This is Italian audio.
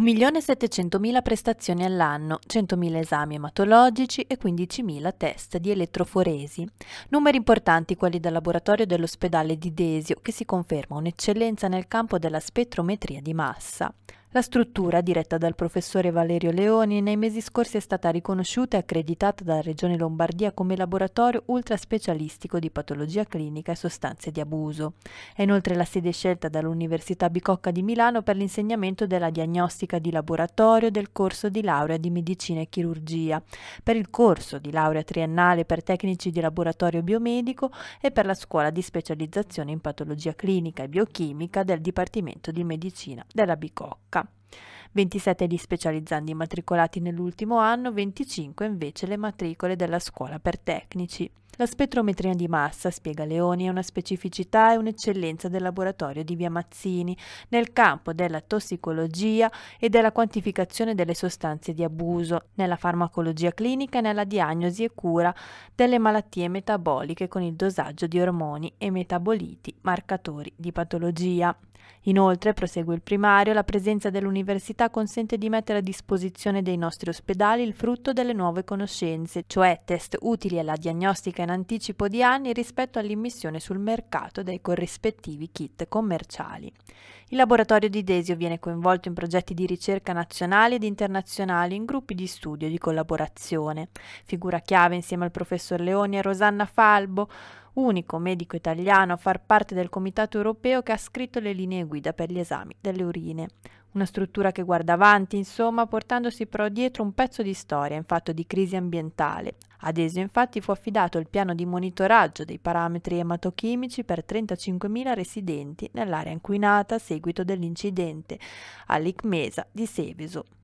1.700.000 prestazioni all'anno, 100.000 esami ematologici e 15.000 test di elettroforesi. Numeri importanti quelli del laboratorio dell'ospedale di Desio, che si conferma un'eccellenza nel campo della spettrometria di massa. La struttura, diretta dal professore Valerio Leoni, nei mesi scorsi è stata riconosciuta e accreditata dalla Regione Lombardia come laboratorio ultraspecialistico di patologia clinica e sostanze di abuso. È inoltre la sede scelta dall'Università Bicocca di Milano per l'insegnamento della diagnostica di laboratorio del corso di laurea di medicina e chirurgia, per il corso di laurea triennale per tecnici di laboratorio biomedico e per la scuola di specializzazione in patologia clinica e biochimica del Dipartimento di Medicina della Bicocca. 27 gli specializzandi immatricolati nell'ultimo anno, 25 invece le matricole della scuola per tecnici. La spettrometria di massa, spiega Leoni, è una specificità e un'eccellenza del laboratorio di Via Mazzini nel campo della tossicologia e della quantificazione delle sostanze di abuso, nella farmacologia clinica e nella diagnosi e cura delle malattie metaboliche con il dosaggio di ormoni e metaboliti marcatori di patologia. Inoltre, prosegue il primario, la presenza dell'università consente di mettere a disposizione dei nostri ospedali il frutto delle nuove conoscenze, cioè test utili alla diagnostica in anticipo di anni rispetto all'immissione sul mercato dei corrispettivi kit commerciali. Il laboratorio di Desio viene coinvolto in progetti di ricerca nazionali ed internazionali in gruppi di studio e di collaborazione. Figura chiave insieme al professor Leoni e Rosanna Falbo, unico medico italiano a far parte del comitato europeo che ha scritto le linee guida per gli esami delle urine. Una struttura che guarda avanti, insomma, portandosi però dietro un pezzo di storia in fatto di crisi ambientale, ad esso infatti fu affidato il piano di monitoraggio dei parametri ematochimici per 35.000 residenti nell'area inquinata a seguito dell'incidente all'ICMESA di Seveso.